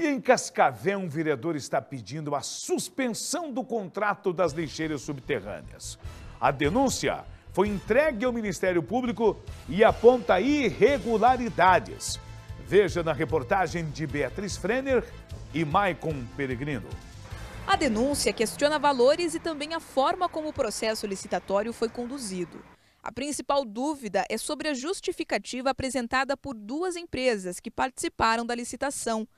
E em Cascavel, um vereador está pedindo a suspensão do contrato das lixeiras subterrâneas. A denúncia foi entregue ao Ministério Público e aponta irregularidades. Veja na reportagem de Beatriz Frenner e Maicon Peregrino. A denúncia questiona valores e também a forma como o processo licitatório foi conduzido. A principal dúvida é sobre a justificativa apresentada por duas empresas que participaram da licitação,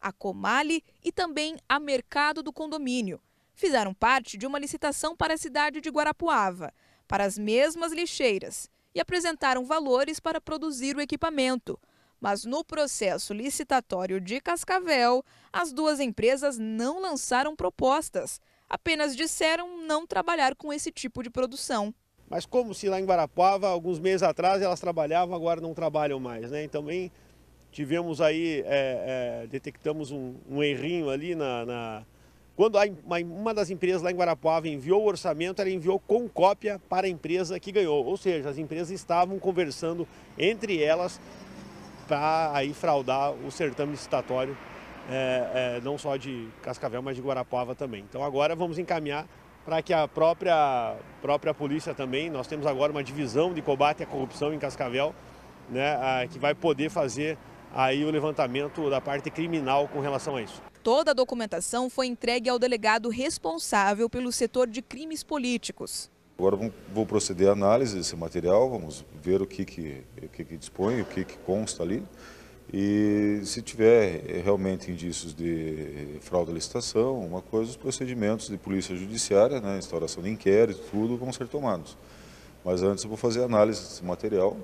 a Comali e também a Mercado do Condomínio. Fizeram parte de uma licitação para a cidade de Guarapuava, para as mesmas lixeiras, e apresentaram valores para produzir o equipamento. Mas no processo licitatório de Cascavel, as duas empresas não lançaram propostas, apenas disseram não trabalhar com esse tipo de produção. Mas como se lá em Guarapuava, alguns meses atrás, elas trabalhavam, agora não trabalham mais, né? Então, também Tivemos aí, é, é, detectamos um, um, errinho ali na. na... Quando a, uma, uma das empresas lá em Guarapuava enviou o orçamento, ela enviou com cópia para a empresa que ganhou. Ou seja, as empresas estavam conversando entre elas para aí fraudar o certame licitatório, é, é, não só de Cascavel, mas de Guarapuava também. Então agora vamos encaminhar para que a própria, própria polícia também, nós temos agora uma divisão de combate à corrupção em Cascavel, né, a, que vai poder fazer aí o levantamento da parte criminal com relação a isso. Toda a documentação foi entregue ao delegado responsável pelo setor de crimes políticos. Agora vou proceder à análise desse material, vamos ver o que, que, o que, que dispõe, o que, que consta ali. E se tiver eh, realmente indícios de fraude à licitação, uma coisa, os procedimentos de polícia judiciária, né, instauração de inquérito, tudo vão ser tomados. Mas antes eu vou fazer análise desse material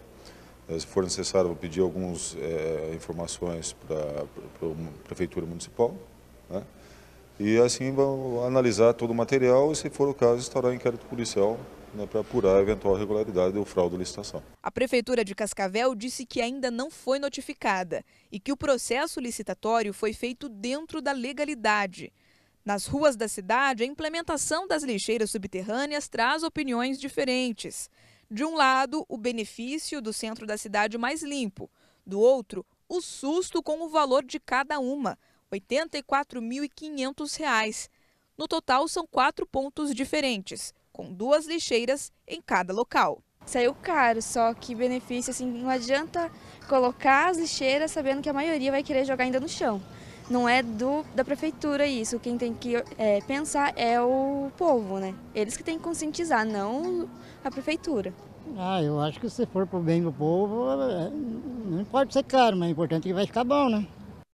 eh, se for necessário, vou pedir algumas é, eh, informações para a Prefeitura Municipal. Né? E assim vamos analisar todo o material e, se for o caso, estará em inquérito policial né, para apurar a eventual regularidade ou fraude à licitação. A Prefeitura de Cascavel disse que ainda não foi notificada e que o processo licitatório foi feito dentro da legalidade. Nas ruas da cidade, a implementação das lixeiras subterrâneas traz opiniões diferentes. De um lado, o benefício do centro da cidade mais limpo, do outro, o susto com o valor de cada uma, R$ 84.500. No total, são quatro pontos diferentes, com duas lixeiras em cada local. Saiu caro, só que benefício, assim, não adianta colocar as lixeiras sabendo que a maioria vai querer jogar ainda no chão. Não é do, da prefeitura isso. Quem tem que é, pensar é o povo, né? Eles que têm que conscientizar, não a prefeitura. Ah, eu acho que se for pro bem do povo, é, não pode ser caro, mas é importante que vai ficar bom, né?